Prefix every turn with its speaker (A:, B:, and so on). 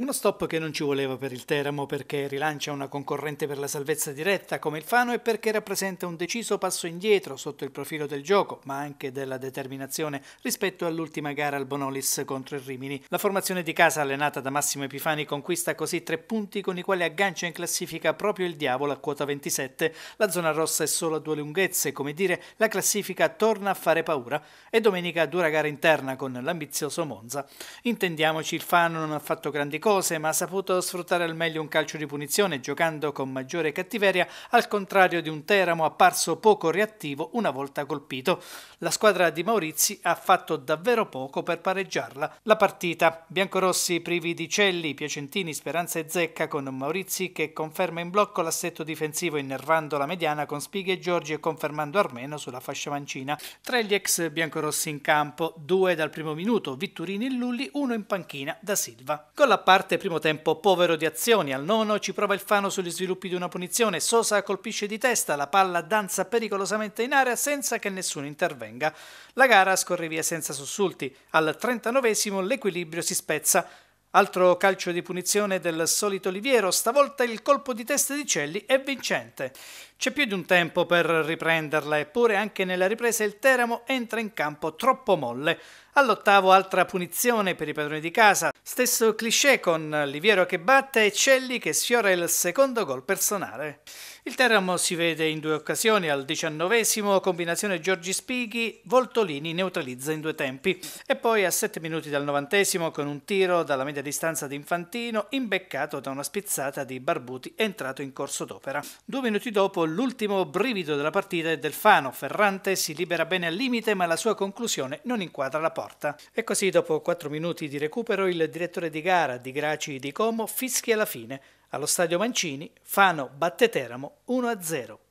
A: Uno stop che non ci voleva per il Teramo perché rilancia una concorrente per la salvezza diretta come il Fano e perché rappresenta un deciso passo indietro sotto il profilo del gioco, ma anche della determinazione rispetto all'ultima gara al Bonolis contro il Rimini. La formazione di casa allenata da Massimo Epifani conquista così tre punti con i quali aggancia in classifica proprio il Diavolo a quota 27. La zona rossa è solo a due lunghezze, come dire, la classifica torna a fare paura e domenica dura gara interna con l'ambizioso Monza. Intendiamoci, il Fano non ha fatto grandi cose cose, ma ha saputo sfruttare al meglio un calcio di punizione, giocando con maggiore cattiveria, al contrario di un Teramo apparso poco reattivo una volta colpito. La squadra di Maurizi ha fatto davvero poco per pareggiarla la partita. Biancorossi privi di Celli, Piacentini, Speranza e Zecca con Maurizi che conferma in blocco l'assetto difensivo innervando la mediana con Spighi e Giorgi e confermando Armeno sulla fascia mancina. Tre gli ex biancorossi in campo, due dal primo minuto, Vitturini e Lulli, uno in panchina da Silva. Con la parte parte, primo tempo povero di azioni, al nono ci prova il Fano sugli sviluppi di una punizione, Sosa colpisce di testa, la palla danza pericolosamente in area senza che nessuno intervenga. La gara scorre via senza sussulti, al 39 l'equilibrio si spezza, Altro calcio di punizione del solito Oliviero, stavolta il colpo di testa di Celli è vincente. C'è più di un tempo per riprenderla, eppure anche nella ripresa il Teramo entra in campo troppo molle. All'ottavo altra punizione per i padroni di casa, stesso cliché con Liviero che batte e Celli che sfiora il secondo gol personale. Il Teramo si vede in due occasioni, al diciannovesimo combinazione Giorgi Spighi, Voltolini neutralizza in due tempi e poi a sette minuti dal novantesimo con un tiro dalla media distanza di Infantino imbeccato da una spizzata di Barbuti entrato in corso d'opera. Due minuti dopo l'ultimo brivido della partita è del Fano, Ferrante si libera bene al limite ma la sua conclusione non inquadra la porta. E così dopo quattro minuti di recupero il direttore di gara di Graci di Como fischia la fine allo stadio Mancini, Fano batte Teramo 1-0.